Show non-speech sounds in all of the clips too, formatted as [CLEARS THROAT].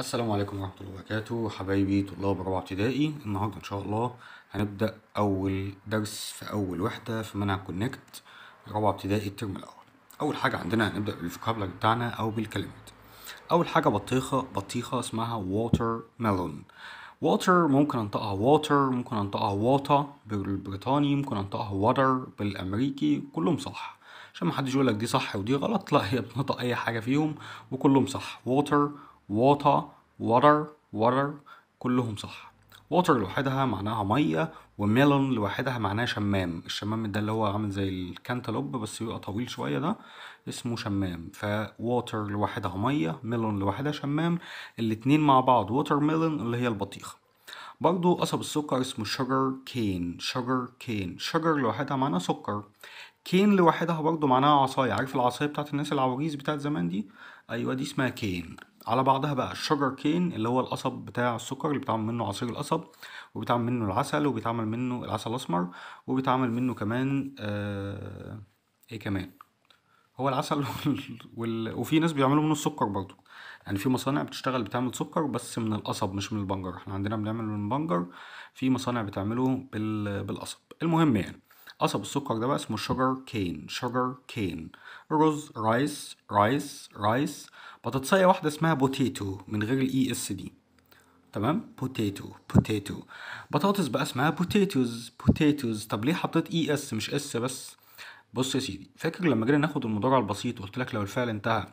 السلام عليكم ورحمة الله وبركاته حبايبي طلاب رابعة ابتدائي النهاردة إن شاء الله هنبدأ أول درس في أول وحدة في منهج كونكت رابعة ابتدائي الترم الأول أول حاجة عندنا هنبدأ بالفوكابلر بتاعنا أو بالكلمات أول حاجة بطيخة بطيخة اسمها ووتر ميلون ووتر ممكن أنطقها ووتر ممكن أنطقها واتا بالبريطاني ممكن أنطقها ووتر بالأمريكي كلهم صح عشان محدش يقولك دي صح ودي غلط لا هي بتنطق أي حاجة فيهم وكلهم صح ووتر water water water كلهم صح water لوحدها معناها ميه وميلون لوحدها معناها شمام الشمام ده اللي هو عامل زي الكانتالوب بس بيبقى طويل شويه ده اسمه شمام فواتر لوحدها ميه ميلون لوحدها شمام الاتنين مع بعض ووتر ميلون اللي هي البطيخه برضو قصب السكر اسمه شجر كين شجر كين شجر لوحدها معناها سكر كين لوحدها برضو معناها عصاية عارف العصاية بتاعت الناس العواجيز بتاعت زمان دي أيوة دي اسمها كين على بعضها بقى الشجر كين اللي هو القصب بتاع السكر اللي بيتعمل منه عصير القصب وبيتعمل منه العسل وبيتعمل منه العسل الاسمر وبيتعمل منه كمان آه ايه كمان هو العسل [LAUGHS] وال... وفي ناس بيعملوا منه السكر برضو يعني في مصانع بتشتغل بتعمل سكر بس من القصب مش من البنجر احنا عندنا بنعمل من البنجر في مصانع بتعمله بال... بالقصب المهم يعني قصب السكر ده بقى اسمه شجر كين شجر كين رز رايس رايس رايس بطاطسية واحدة اسمها بوتيتو من غير الاي اس e دي تمام بوتيتو بوتيتو بطاطس بقى اسمها بوتيتوز بوتيتوز طب ليه حطيت اي e اس مش اس بس بص يا سيدي فاكر لما جينا ناخد المضارع البسيط وقلت لك لو الفعل انتهى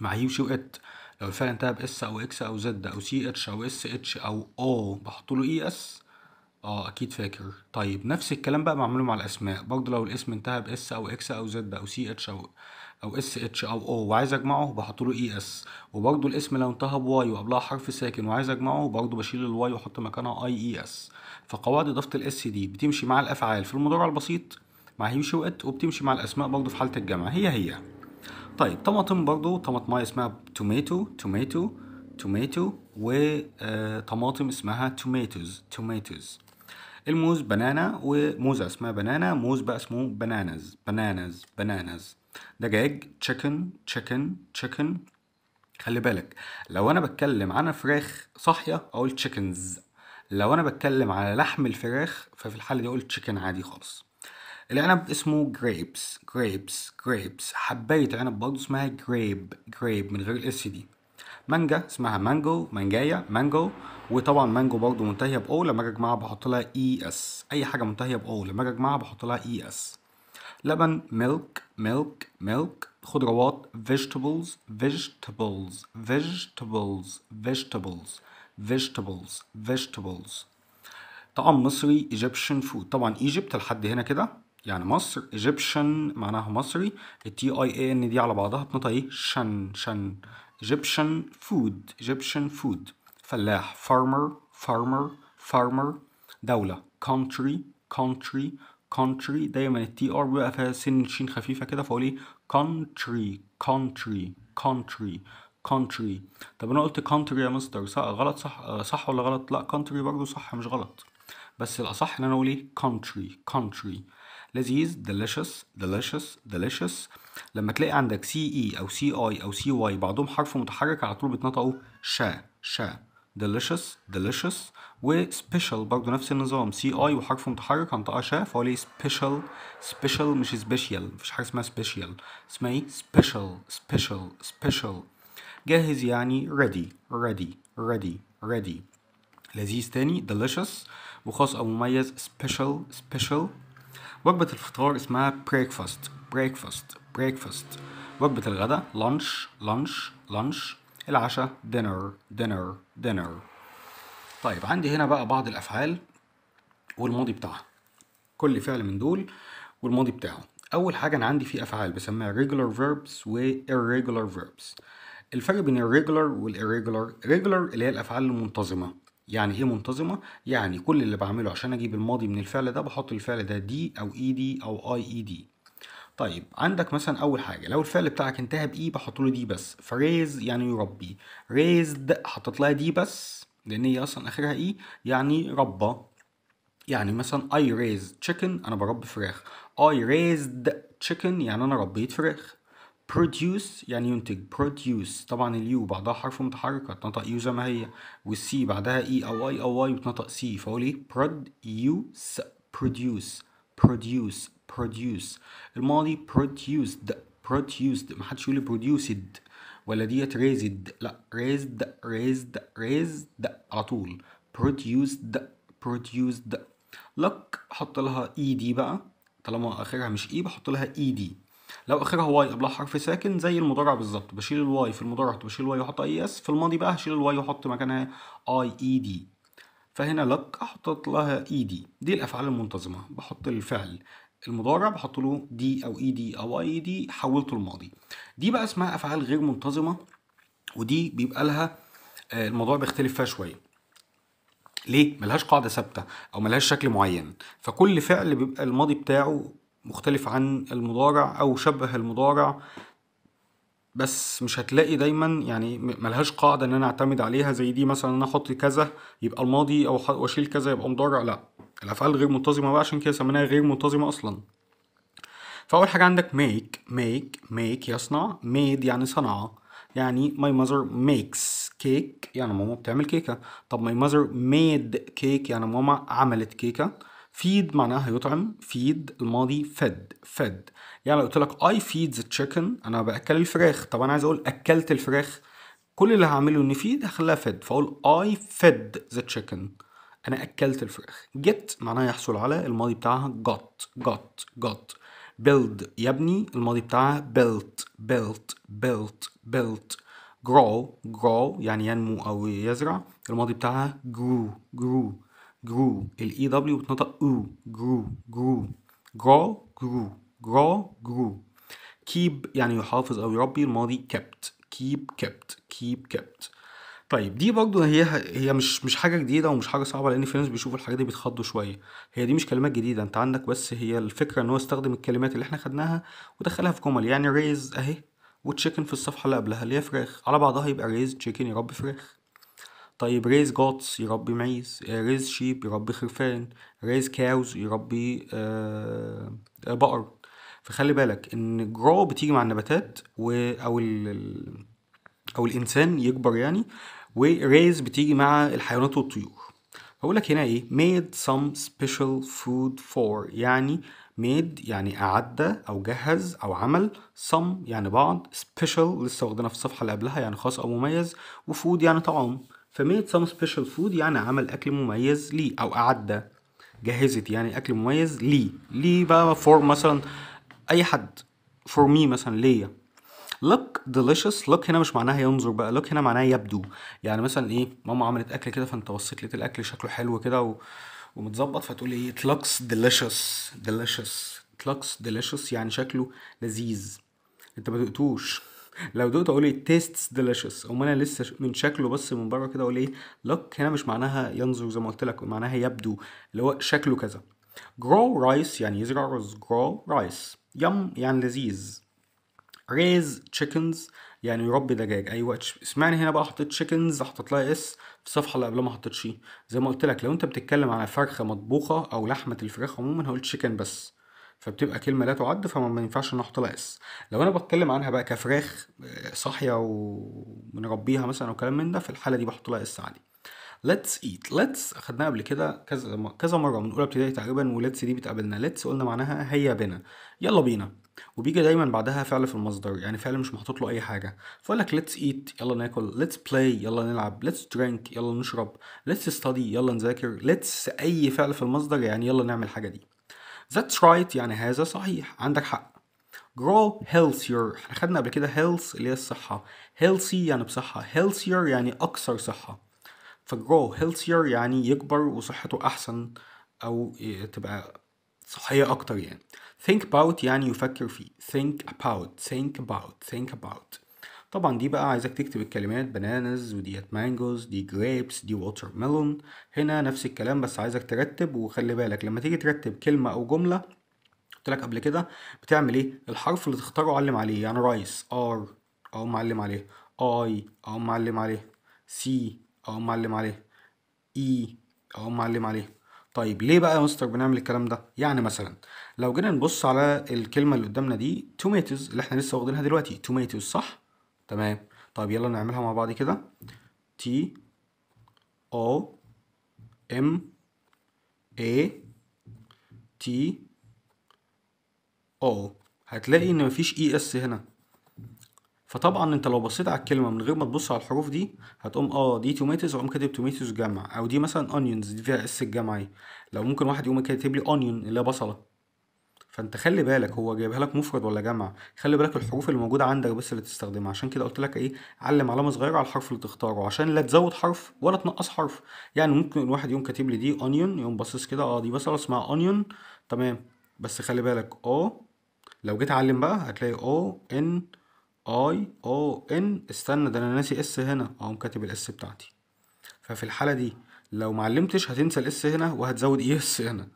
مع يو شو ات لو الفعل انتهى باس او اكس او زد او سي اتش او اس اتش او او بحط له اي e اس اه اكيد فاكر طيب نفس الكلام بقى معمول مع الاسماء برضه لو الاسم انتهى باس او اكس او زد او سي اتش او او اس اتش او او وعايز اجمعه بحط له اي e اس وبرده الاسم لو انتهى بواي وقبلها حرف ساكن وعايز اجمعه برده بشيل الواي واحط مكانها اي اي اس فقواعد اضافه الاس دي بتمشي مع الافعال في المضارع البسيط مع هيوش وات وبتمشي مع الاسماء برده في حاله الجمع هي هي طيب طماطم طماطم طماطمايه اسمها توميتو توميتو توميتو وطماطم اسمها توميتوز توميتوز الموز بنانا وموزة اسمها بنانا موز بقى اسمه بنانز بنانز بنانز دجاج تشيكن تشيكن تشيكن خلي بالك لو انا بتكلم عن فراخ صاحيه اقول تشيكنز لو انا بتكلم على لحم الفراخ ففي الحاله دي اقول تشيكن عادي خالص العنب اسمه جريبس جريبس جريبس حبايه عنب برضه اسمها جريب جريب من غير الاس دي مانجا اسمها مانجو مانجايا مانجو وطبعا مانجو برضه منتهيه باو لما اجي اجمعها بحط لها اي e اس اي حاجه منتهيه باو لما اجي اجمعها بحط لها اي e اس لبن milk milk milk خضروات vegetables vegetables vegetables vegetables vegetables vegetables طعام مصري Egyptian food طبعا Egypt لحد هنا كده يعني مصر Egyptian معناها مصري T-I-A-N دي على بعضها تنطق ايه شن شن Egyptian food Egyptian food فلاح farmer farmer farmer دولة country country country دايما التي ار بيبقى فيها سن شين خفيفه كده فاقول ايه country country country country طب انا قلت country يا مستر صح غلط صح آه، صح ولا غلط لا country برضه صح مش غلط بس الاصح ان انا اقول ايه country country لذيذ delicious delicious delicious لما تلاقي عندك سي اي e او سي اي او سي واي بعضهم حرف متحرك على طول بيتنطقوا شا شا delicious delicious و special برضو نفس النظام سي اي وحرف متحرك هنطقها شا فهو ليه special special مش special مفيش حاجه اسمها special اسمها ايه special special special جاهز يعني ready ready ready ready لذيذ تاني delicious وخاص او مميز special special وجبة الفطار اسمها breakfast breakfast breakfast وجبة الغداء lunch lunch lunch العشاء dinner dinner dinner طيب عندي هنا بقى بعض الأفعال والماضي بتاعها كل فعل من دول والماضي بتاعه أول حاجة أنا عندي في أفعال بسميها regular verbs و irregular verbs الفرق بين الريجولر والاريجولر ريجولر اللي هي الأفعال المنتظمة يعني ايه منتظمة؟ يعني كل اللي بعمله عشان اجيب الماضي من الفعل ده بحط الفعل ده دي او اي e دي او اي اي دي طيب عندك مثلا اول حاجه لو الفعل بتاعك انتهى باي بحط له دي بس فريز يعني يربي ريزد حطيت لها دي بس لان هي اصلا اخرها اي يعني ربى يعني مثلا اي ريز تشيكن أنا بربي فراخ اي ريزد تشيكن يعني أنا ربيت فراخ produce يعني ينتج produce طبعا اليو بعدها حرف متحرك هتنطق يو زي ما هي والسي بعدها اي e او اي او اي بتنطق سي فاقول ايه produce produce produce produce الماضي produced produced ما حدش يقول produced ولا ديت raised لا raised raised raised على طول produced produced لك حط لها اي دي بقى طالما اخرها مش اي e، بحط لها اي دي لو اخرها واي قبلها حرف ساكن زي المضارع بالظبط بشيل الواي في المضارع بشيل الواي واحط اي اس في الماضي بقى هشيل الواي واحط مكانها اي اي دي فهنا لك احط لها اي e دي دي الافعال المنتظمه بحط الفعل المضارع بحط له دي او اي e دي او اي دي حولته الماضي دي بقى اسمها افعال غير منتظمه ودي بيبقى لها آه، الموضوع بيختلف فيها شويه ليه ملهاش قاعده ثابته او ملهاش شكل معين فكل فعل بيبقى الماضي بتاعه مختلف عن المضارع او شبه المضارع بس مش هتلاقي دايما يعني ملهاش قاعده ان انا اعتمد عليها زي دي مثلا انا احط كذا يبقى الماضي او واشيل كذا يبقى مضارع لا الافعال غير منتظمه بقى عشان كده سميناها غير منتظمه اصلا فاول حاجه عندك make make ميك يصنع made يعني صنع يعني my mother makes cake يعني ماما بتعمل كيكه طب my mother made cake يعني ماما عملت كيكه feed معناها يطعم feed الماضي fed fed يعني لو قلت لك I feed the chicken أنا بأكل الفراخ طب أنا عايز أقول أكلت الفراخ كل اللي هعمله إني feed هخليها fed فأقول I fed the chicken انا اكلت الفراخ جت معناها يحصل على الماضي بتاعها got got got build يبني الماضي بتاعها built built built built grow grow يعني ينمو او يزرع الماضي بتاعها grew grew grew الاي دبليو e بتنطق او grew grew grow grew grow grew keep يعني يحافظ او يربي الماضي kept keep kept keep kept طيب دي برضو هي هي مش مش حاجه جديده ومش حاجه صعبه لان في ناس بيشوفوا الحاجات دي بيتخضوا شويه هي دي مش كلمات جديده انت عندك بس هي الفكره ان هو استخدم الكلمات اللي احنا خدناها ودخلها في جمل يعني ريز اهي وتشيكن في الصفحه اللي قبلها اللي هي فراخ على بعضها يبقى ريز تشيكن يربي فراخ طيب ريز جوتس يربي معيز ريز شيب يربي خرفان ريز كاوز يربي آه بقر فخلي بالك ان جرو بتيجي مع النباتات و او ال او الانسان يكبر يعني وريز بتيجي مع الحيوانات والطيور هقول لك هنا ايه made some special food for يعني made يعني أعد أو جهز أو عمل some يعني بعض special لسه واخدينها في الصفحة اللي قبلها يعني خاص أو مميز وفود يعني طعام فميد some special food يعني عمل أكل مميز ليه أو أعد جهزت يعني أكل مميز ليه ليه بقى for مثلا أي حد for me مثلا ليا لوك ديليشس لوك هنا مش معناها ينظر بقى لوك هنا معناها يبدو يعني مثلا ايه ماما عملت اكل كده فانت بصيت لقيت الاكل شكله حلو كده و... ومتظبط فتقول ايه it looks delicious delicious it looks delicious يعني شكله لذيذ انت ما دقتوش لو دقت اقول ايه تيستس ديليشس امال انا لسه من شكله بس من بره كده اقول ايه لوك هنا مش معناها ينظر زي ما قلت لك معناها يبدو اللي هو شكله كذا grow rice يعني يزرع رز grow rice يم يعني لذيذ ريز تشيكنز يعني يربي دجاج ايوه اسمعني هنا بقى حطيت تشيكنز حطيت لها اس في الصفحه اللي قبلها ما حطيت شي زي ما قلت لك لو انت بتتكلم على فرخه مطبوخه او لحمه الفراخ عموما هقول تشيكن بس فبتبقى كلمه لا تعد فما ينفعش ان احط لها اس لو انا بتكلم عنها بقى كفراخ آه، صاحيه وبنربيها مثلا او كلام من ده في الحاله دي بحط لها اس عادي let's eat let's اخدناها قبل كده كذا كذا مره من اولى ابتدائي تقريبا وليتس دي بتقابلنا let's قلنا معناها هيا بنا يلا بينا وبيجي دايما بعدها فعل في المصدر يعني فعل مش محطوط له اي حاجه فاقول لك let's eat يلا ناكل let's play يلا نلعب let's drink يلا نشرب let's study يلا نذاكر let's اي فعل في المصدر يعني يلا نعمل الحاجه دي that's right يعني هذا صحيح عندك حق grow healthier احنا خدنا قبل كده health اللي هي الصحه healthy يعني بصحه healthier يعني اكثر صحه فgrow healthier يعني يكبر وصحته احسن او تبقى صحيه اكتر يعني think about يعني يفكر فيه think about think about think about طبعا دي بقى عايزك تكتب الكلمات bananas وديت مانجوز دي جريبس دي watermelon ميلون هنا نفس الكلام بس عايزك ترتب وخلي بالك لما تيجي ترتب كلمة أو جملة قلت لك قبل كده بتعمل ايه الحرف اللي تختاره علم عليه يعني رايس ار او معلم عليه اي او معلم عليه سي او معلم عليه اي e، او معلم عليه طيب ليه بقى يا مستر بنعمل الكلام ده يعني مثلا لو جينا نبص على الكلمه اللي قدامنا دي توميتوز اللي احنا لسه واخدينها دلوقتي توميتوز صح تمام طيب يلا نعملها مع بعض كده تي او ام اي تي او هتلاقي ان مفيش اي e اس هنا فطبعا انت لو بصيت على الكلمه من غير ما تبص على الحروف دي هتقوم اه دي توميتوز اقوم كاتب توميتوز جمع او دي مثلا اونيونز دي فيها اس الجمعي إيه. لو ممكن واحد يقوم كاتب لي اونيون اللي هي بصله فانت خلي بالك هو جايبها لك مفرد ولا جمع خلي بالك الحروف اللي موجوده عندك بس اللي تستخدمها عشان كده قلت لك ايه علم علامه صغيره على الحرف اللي تختاره عشان لا تزود حرف ولا تنقص حرف يعني ممكن الواحد يقوم كاتب لي دي اونيون يقوم باصص كده اه دي بصله اسمها اونيون تمام بس خلي بالك او آه، لو جيت اعلم بقى هتلاقي او آه، ان اي او ان استنى ده انا ناسي اس هنا اقوم كاتب الاس بتاعتي ففي الحاله دي لو معلمتش هتنسى الاس هنا وهتزود اي اس هنا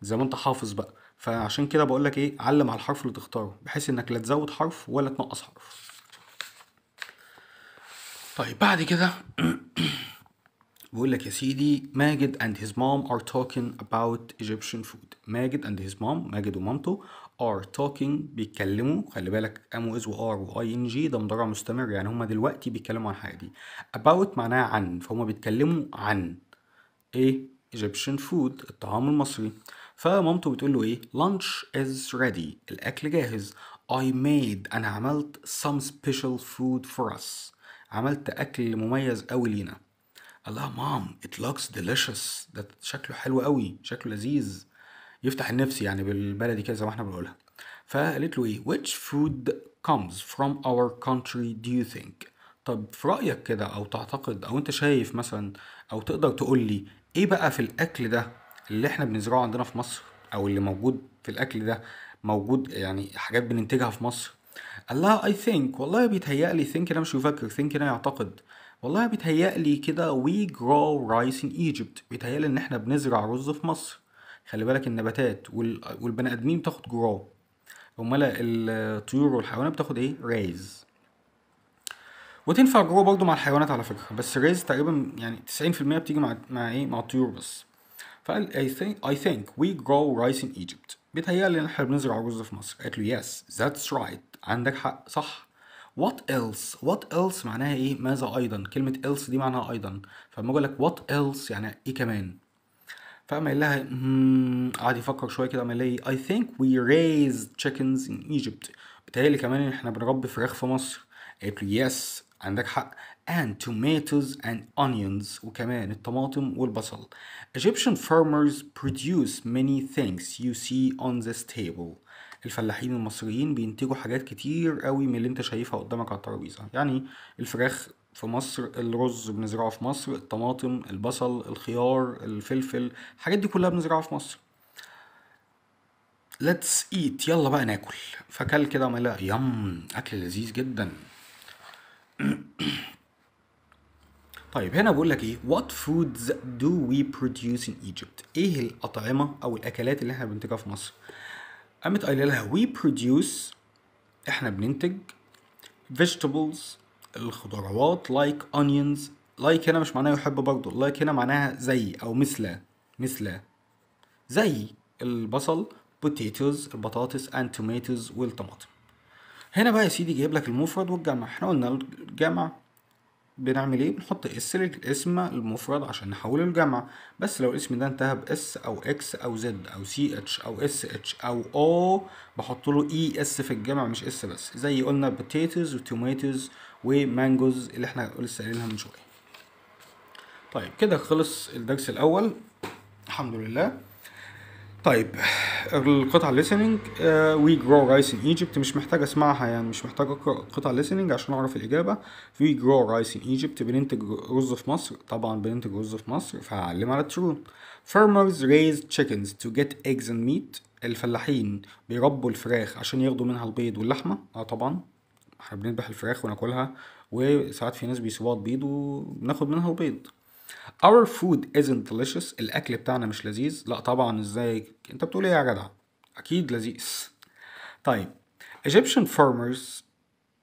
زي ما انت حافظ بقى فعشان كده بقول لك ايه علم على الحرف اللي تختاره بحيث انك لا تزود حرف ولا تنقص حرف طيب بعد كده [CLEARS THROAT] بقول لك يا سيدي ماجد اند هيز مام ار talking اباوت ايجيبشن فود ماجد اند هيز مام ماجد ومامته are talking بيتكلموا خلي بالك ام واز وار واي ان جي ده مضارع مستمر يعني هما دلوقتي بيتكلموا عن حاجه دي about معناها عن فهما بيتكلموا عن ايه ايجيبشن فود الطعام المصري فمامته بتقول له ايه لانش از ريدي الاكل جاهز I made انا عملت some special food for us عملت اكل مميز قوي لينا الله مام it looks delicious ده شكله حلو قوي شكله لذيذ يفتح النفس يعني بالبلدي كده زي ما احنا بنقولها فقالت له ايه which food comes from our country do you think طب في رأيك كده أو تعتقد أو أنت شايف مثلا أو تقدر تقول لي إيه بقى في الأكل ده اللي إحنا بنزرعه عندنا في مصر أو اللي موجود في الأكل ده موجود يعني حاجات بننتجها في مصر قال لها I think والله بيتهيألي think انا مش يفكر think انا يعتقد والله بيتهيألي كده we grow rice in Egypt بيتهيألي إن إحنا بنزرع رز في مصر خلي بالك النباتات والبني ادمين بتاخد جراو امال الطيور والحيوانات بتاخد ايه ريز وتنفع جرو برضو مع الحيوانات على فكره بس ريز تقريبا يعني 90% بتيجي مع مع ايه مع الطيور بس فقال اي ثينك اي ثينك وي جرو رايس ان ايجيبت بيتهيألي إن إحنا بنزرع رز في مصر قالت له يس ذاتس رايت عندك حق صح what else what else معناها إيه ماذا أيضا كلمة else دي معناها أيضا فلما أقول لك what else يعني إيه كمان فقام قايل لها قعد يفكر شويه كده قام قايل اي ثينك وي ريز تشيكنز ان ايجيبت بتهيألي كمان ان احنا بنربي فراخ في مصر قالت له يس عندك حق and tomatoes and onions وكمان الطماطم والبصل Egyptian farmers produce many things you see on this table الفلاحين المصريين بينتجوا حاجات كتير قوي من اللي انت شايفها قدامك على الترابيزه يعني الفراخ في مصر الرز بنزرعه في مصر الطماطم البصل الخيار الفلفل الحاجات دي كلها بنزرعها في مصر ليتس ايت يلا بقى ناكل فكل كده عمال يم اكل لذيذ جدا [CLEARS THROAT] طيب هنا بقول لك ايه what foods do we produce in Egypt ايه الاطعمه او الاكلات اللي احنا بننتجها في مصر قامت قايله لها we produce احنا بننتج vegetables الخضروات لايك onions لايك هنا مش معناه يحب برضه لايك هنا معناها زي او مثل مثل زي البصل potatoes البطاطس and tomatoes والطماطم هنا بقى يا سيدي جايب لك المفرد والجمع احنا قلنا الجمع بنعمل ايه بنحط اس للاسم المفرد عشان نحوله لجمع بس لو الاسم ده انتهى باس او اكس او زد او سي اتش او اس اتش او او بحط له اي e اس في الجمع مش اس بس زي قلنا potatoes وتوميتوز ومانجوز اللي احنا لسه قايلينها من شويه طيب كده خلص الدرس الاول الحمد لله طيب القطعة الليسننج وي جرو رايس ان ايجيبت مش محتاج اسمعها يعني مش محتاج اقرا قطعة الليسننج عشان اعرف الاجابة وي جرو رايس ان ايجيبت بننتج رز في مصر طبعا بننتج رز في مصر فهعلم على الترون فارمرز ريز تشيكنز تو جيت ايجز اند ميت الفلاحين بيربوا الفراخ عشان ياخدوا منها البيض واللحمة اه طبعا احنا بنذبح الفراخ وناكلها وساعات في ناس بيسيبوها تبيض وبناخد منها وبيض our food isn't delicious الاكل بتاعنا مش لذيذ لا طبعا ازاي انت بتقول ايه يا جدع اكيد لذيذ طيب Egyptian farmers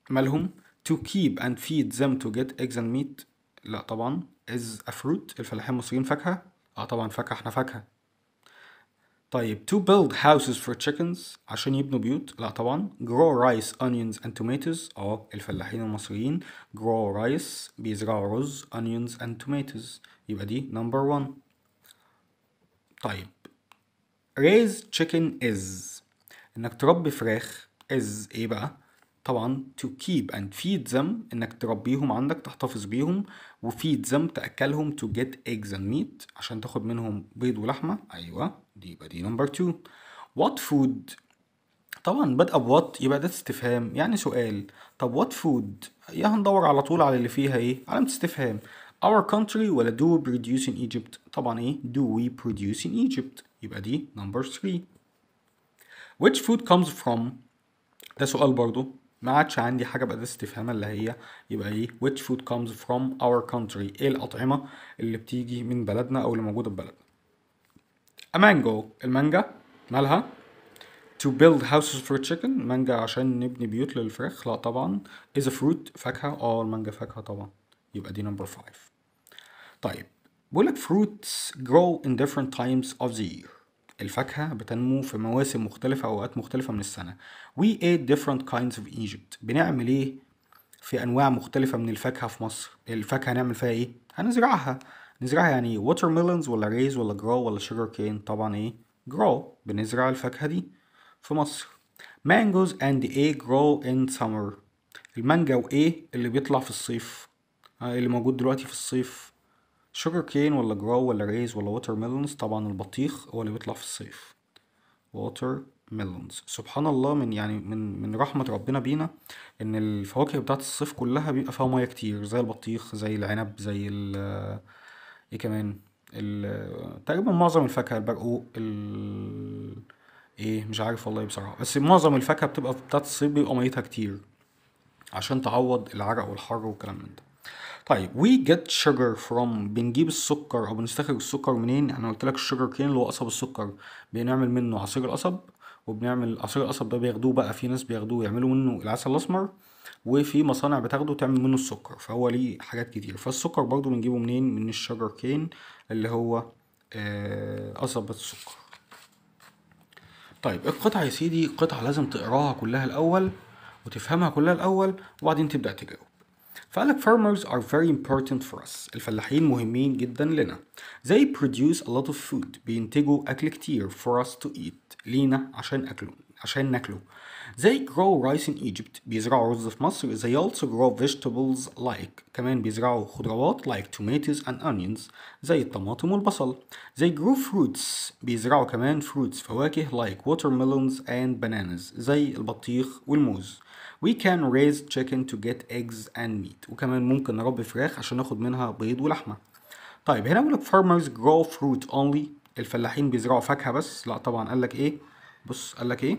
مالهم to keep and feed them to get eggs and meat لا طبعا is a fruit الفلاحين المصريين فاكهة اه طبعا فاكهة احنا فاكهة طيب to build houses for chickens عشان يبنوا بيوت لا طبعا grow rice onions and tomatoes اه الفلاحين المصريين grow rice بيزرعوا رز onions and tomatoes يبقى دي number one طيب raise chicken is انك تربي فراخ is ايه بقى طبعا to keep and feed them انك تربيهم عندك تحتفظ بيهم و feed them تأكلهم to get eggs and meat عشان تاخد منهم بيض ولحمة ايوه دي يبقى دي نمبر 2 what food طبعا بدأ what يبقى ده استفهام يعني سؤال طب what food يا هندور على طول على اللي فيها ايه علامة استفهام our country ولا do we produce in Egypt طبعا ايه do we produce in Egypt يبقى دي number 3 which food comes from ده سؤال برضو ما عادش عندي حاجه بقى استفهام اللي هي يبقى ايه which food comes from our country ايه الاطعمه اللي بتيجي من بلدنا او اللي موجوده في بلدنا a mango المانجا مالها to build houses for chicken مانجا عشان نبني بيوت للفراخ لا طبعا is a fruit فاكهه اه المانجا فاكهه طبعا يبقى دي نمبر 5 طيب بيقول لك fruits grow in different times of the year الفاكهة بتنمو في مواسم مختلفة أوقات مختلفة من السنة We ate different kinds of Egypt بنعمل إيه في أنواع مختلفة من الفاكهة في مصر الفاكهة نعمل فيها إيه هنزرعها نزرعها يعني ميلونز ولا ريز ولا جرو ولا شجر كين طبعا إيه جرو بنزرع الفاكهة دي في مصر mangoes and a grow in summer المانجا وإيه اللي بيطلع في الصيف آه، اللي موجود دلوقتي في الصيف شوجر كين ولا جراو ولا ريز ولا ووتر ميلونز طبعا البطيخ هو اللي بيطلع في الصيف ووتر ميلونز سبحان الله من يعني من من رحمة ربنا بينا ان الفواكه بتاعت الصيف كلها بيبقى فيها ميه كتير زي البطيخ زي العنب زي ال آه، ايه كمان ال آه، تقريبا معظم الفاكهة البرقوق ال ايه مش عارف والله بصراحة بس معظم الفاكهة بتبقى بتاعت الصيف بيبقى ميتها كتير عشان تعوض العرق والحر والكلام من ده طيب we get sugar from بنجيب السكر او بنستخرج السكر منين انا قلت لك الشجر كين اللي هو قصب السكر بنعمل منه عصير القصب وبنعمل عصير القصب ده بياخدوه بقى في ناس بياخدوه يعملوا منه العسل الاسمر وفي مصانع بتاخده تعمل منه السكر فهو ليه حاجات كتير فالسكر برضو بنجيبه منين من الشجر كين اللي هو آه، قصب السكر طيب القطعة يا سيدي قطعة لازم تقراها كلها الأول وتفهمها كلها الأول وبعدين تبدأ تجاوب فقالك farmers are very important for us الفلاحين مهمين جدا لنا they produce a lot of food بينتجوا أكل كتير for us to eat لينا عشان أكله عشان ناكله they grow rice in Egypt بيزرعوا رز في مصر they also grow vegetables like كمان بيزرعوا خضروات like tomatoes and onions زي الطماطم والبصل they grow fruits بيزرعوا كمان fruits فواكه like watermelons and bananas زي البطيخ والموز We can raise chicken to get eggs and meat وكمان ممكن نربي فراخ عشان ناخد منها بيض ولحمة طيب هنا بيقول لك farmers grow fruit only الفلاحين بيزرعوا فاكهة بس لا طبعا قال لك ايه بص قال لك ايه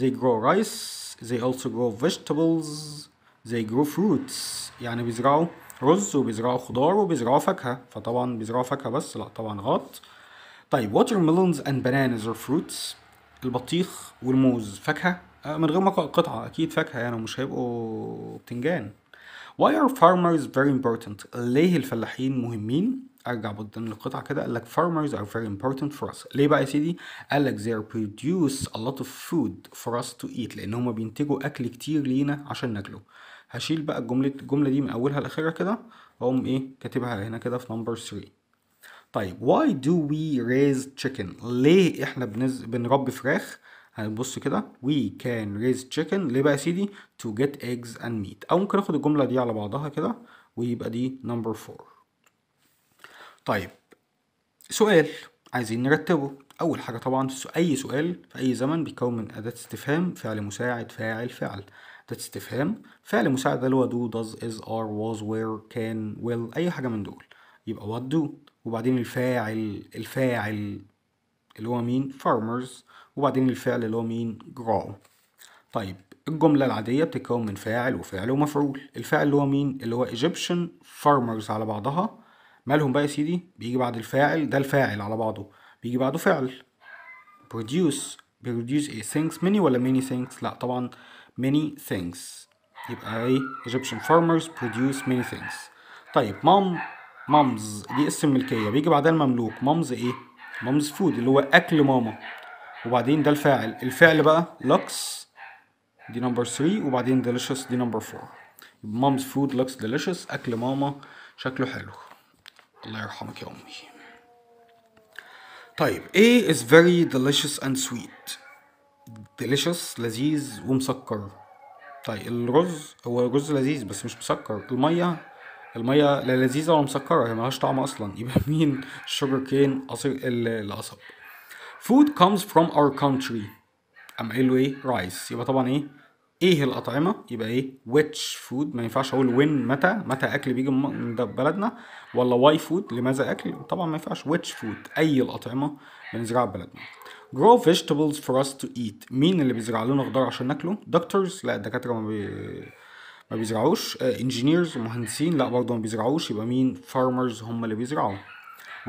they grow rice they also grow vegetables they grow fruits يعني بيزرعوا رز وبيزرعوا خضار وبيزرعوا فاكهة فطبعا بيزرعوا فاكهة بس لا طبعا غلط طيب watermelons and bananas are fruits البطيخ والموز فاكهه آه، من غير ما قطعه اكيد فاكهه يعني مش هيبقوا بتنجان Why are farmers very important? ليه الفلاحين مهمين؟ ارجع قدام للقطعه كده قال لك farmers are very important for us ليه بقى يا سيدي؟ قال لك they produce a lot of food for us to eat لان هما بينتجوا اكل كتير لينا عشان ناكله هشيل بقى الجمله الجمله دي من اولها لاخرها كده واقوم ايه كاتبها هنا كده في نمبر 3 طيب why do we raise chicken ليه احنا بنز... بنربي فراخ هنبص كده we can raise chicken ليه بقى يا سيدي to get eggs and meat او ممكن اخد الجملة دي على بعضها كده ويبقى دي number four طيب سؤال عايزين نرتبه اول حاجة طبعا اي سؤال في اي زمن بيكون من اداة استفهام فعل مساعد فاعل فعل اداة استفهام فعل مساعد اللي هو do does is are was where can will اي حاجة من دول يبقى what do وبعدين الفاعل الفاعل اللي هو مين farmers وبعدين الفعل اللي هو مين grow طيب الجملة العادية بتتكون من فاعل وفعل ومفعول الفاعل اللي هو مين اللي هو Egyptian farmers على بعضها مالهم بقى يا سيدي بيجي بعد الفاعل ده الفاعل على بعضه بيجي بعده فعل produce produce ايه things many ولا many things لا طبعا many things يبقى ايه Egyptian farmers produce many things طيب mom مامز دي اسم ملكيه بيجي بعدها المملوك مامز ايه مامز فود اللي هو اكل ماما وبعدين ده الفاعل الفعل بقى لوكس دي نمبر 3 وبعدين ديليشس دي نمبر 4 مامز فود لوكس ديليشس اكل ماما شكله حلو الله يرحمك يا امي طيب ايه از فيري ديليشس اند سويت ديليشس لذيذ ومسكر طيب الرز هو رز لذيذ بس مش مسكر الميه الميه لا لذيذه ولا مسكره هي ملهاش طعم اصلا [LAUGHS] يبقى مين الشوجر كين عصير القصب food comes from our country اما قايل له ايه رايس يبقى طبعا ايه ايه الاطعمه يبقى ايه which food ما ينفعش اقول وين متى متى اكل بيجي من بلدنا ولا why food لماذا اكل طبعا ما ينفعش which food اي الاطعمه بنزرعها بلدنا grow vegetables for us to eat مين اللي بيزرع لنا خضار عشان ناكله doctors لا الدكاتره ما بي... ما بيزرعوش انجينيرز آه، ومهندسين لا برضه ما بيزرعوش يبقى مين فارمرز هم اللي بيزرعوا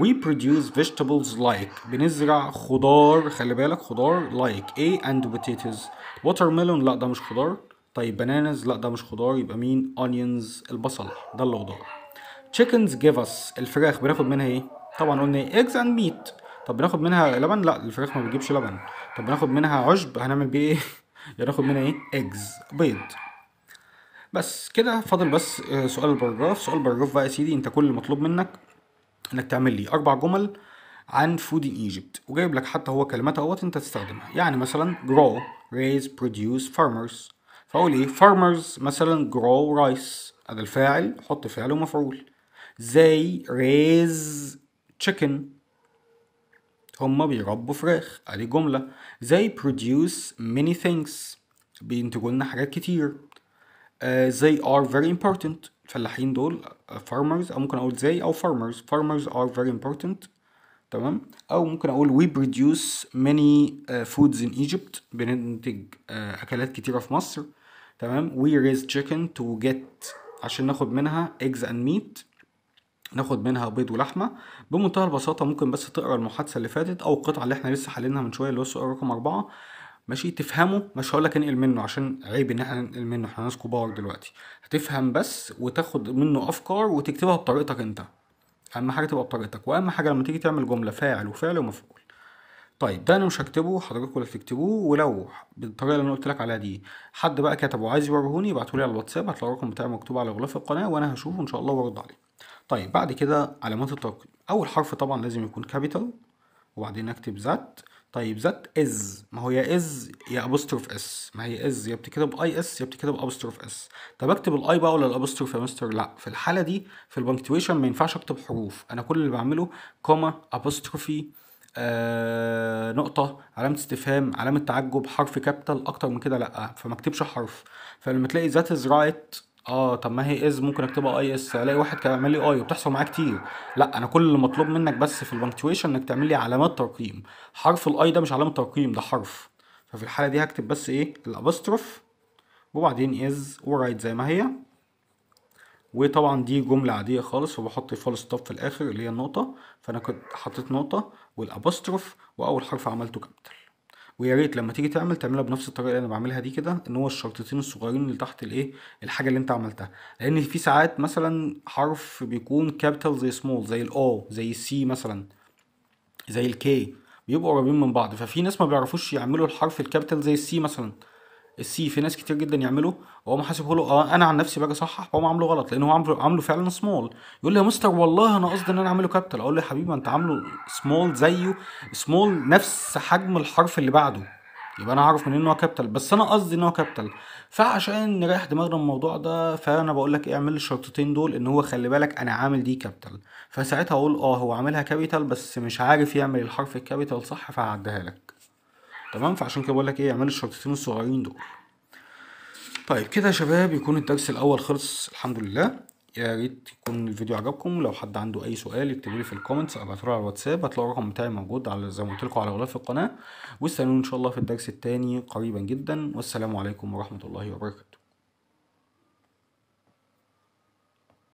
we produce vegetables like بنزرع خضار خلي بالك خضار like A and potatoes watermelon لا ده مش خضار طيب bananas لا ده مش خضار يبقى مين onions البصل ده اللي خضار chickens give us الفراخ بناخد منها ايه طبعا قلنا ايه eggs and meat طب بناخد منها لبن لا الفراخ ما بتجيبش لبن طب بناخد منها عشب هنعمل بيه ايه [LAUGHS] ناخد منها ايه eggs بيض بس كده فاضل بس آه، سؤال البرجراف سؤال البرجراف بقى يا سيدي انت كل مطلوب منك انك تعمل لي اربع جمل عن فود ان ايجيبت وجايب لك حتى هو كلمات اهوت انت تستخدمها يعني مثلا grow raise produce farmers فاقول ايه farmers مثلا grow rice هذا الفاعل حط فعل ومفعول زي raise chicken هما بيربوا فراخ ادي جملة زي produce many things بينتجوا لنا حاجات كتير آه، they are very important الفلاحين دول آه، farmers او ممكن اقول they او farmers farmers are very important تمام او ممكن اقول we produce many آه، foods in Egypt بننتج اكلات كتيره في مصر تمام we raise chicken to get عشان ناخد منها eggs and meat ناخد منها بيض ولحمه بمنتهى البساطه ممكن بس تقرا المحادثه اللي فاتت او القطعه اللي احنا لسه حللناها من شويه اللي هو السؤال رقم أربعة ماشي تفهمه مش هقول لك انقل منه عشان عيب ان احنا ننقل منه احنا ناس كبار دلوقتي هتفهم بس وتاخد منه افكار وتكتبها بطريقتك انت اهم حاجه تبقى بطريقتك واهم حاجه لما تيجي تعمل جمله فاعل وفعل ومفعول طيب ده انا مش هكتبه حضراتكم اللي تكتبوه ولو بالطريقه اللي انا قلت لك عليها دي حد بقى كتبه عايز يوريهوني ابعتوا لي على الواتساب هتلاقي الرقم بتاعي مكتوب على غلاف القناه وانا هشوفه ان شاء الله وارد عليه طيب بعد كده علامات الترقيم اول حرف طبعا لازم يكون كابيتال وبعدين اكتب ذات طيب ذات از ما هو يا از يا ابوستروف اس ما هي از يا بتكتب اي اس يا بتكتب ابوستروف اس طب اكتب الاي بقى ولا الابوستروف يا مستر لا في الحاله دي في البنكتويشن ما ينفعش اكتب حروف انا كل اللي بعمله كوما ابوستروفي آه نقطة علامة استفهام علامة تعجب حرف كابيتال أكتر من كده لأ فما اكتبش حرف فلما تلاقي ذات از رايت اه طب ما هي از ممكن اكتبها اي اس الاقي واحد كان بيعمل لي اي وبتحصل معاه كتير لا انا كل اللي مطلوب منك بس في البنكتويشن انك تعمل لي علامات ترقيم حرف الاي ده مش علامه ترقيم ده حرف ففي الحاله دي هكتب بس ايه الابستروف وبعدين از ورايت زي ما هي وطبعا دي جملة عادية خالص فبحط فول ستوب في الآخر اللي هي النقطة فأنا كنت حطيت نقطة والأبستروف وأول حرف عملته كابيتال ويا ريت لما تيجي تعمل تعملها بنفس الطريقه اللي انا بعملها دي كده ان هو الشرطتين الصغيرين اللي تحت الايه الحاجه اللي انت عملتها لان في ساعات مثلا حرف بيكون كابيتال زي سمول زي الاو زي السي مثلا زي الكي بيبقوا قريبين من بعض ففي ناس ما بيعرفوش يعملوا الحرف الكابيتال زي السي مثلا السي في ناس كتير جدا يعمله وهو حاسبه له اه انا عن نفسي باجي اصحح وهو عامله غلط لان هو عامله عامله فعلا سمول يقول لي يا مستر والله انا قصدي ان انا اعمله كابيتال اقول له يا حبيبي انت عامله سمول زيه سمول نفس حجم الحرف اللي بعده يبقى انا عارف منين ان هو كابيتال بس انا قصدي ان هو كابيتال فعشان نريح دماغنا من الموضوع ده فانا بقول لك ايه اعمل الشرطتين دول ان هو خلي بالك انا عامل دي كابيتال فساعتها اقول اه هو عاملها كابيتال بس مش عارف يعمل الحرف الكابيتال صح فهعديها لك تمام فعشان كده بقول لك ايه اعمل الشرطتين الصغيرين دول طيب كده يا شباب يكون الدرس الاول خلص الحمد لله يا ريت يكون الفيديو عجبكم لو حد عنده اي سؤال اكتبوا لي في الكومنتس او ابعتوا على الواتساب هتلاقوا الرقم بتاعي موجود على زي ما قلت لكم على غلاف القناه واستنوني ان شاء الله في الدرس الثاني قريبا جدا والسلام عليكم ورحمه الله وبركاته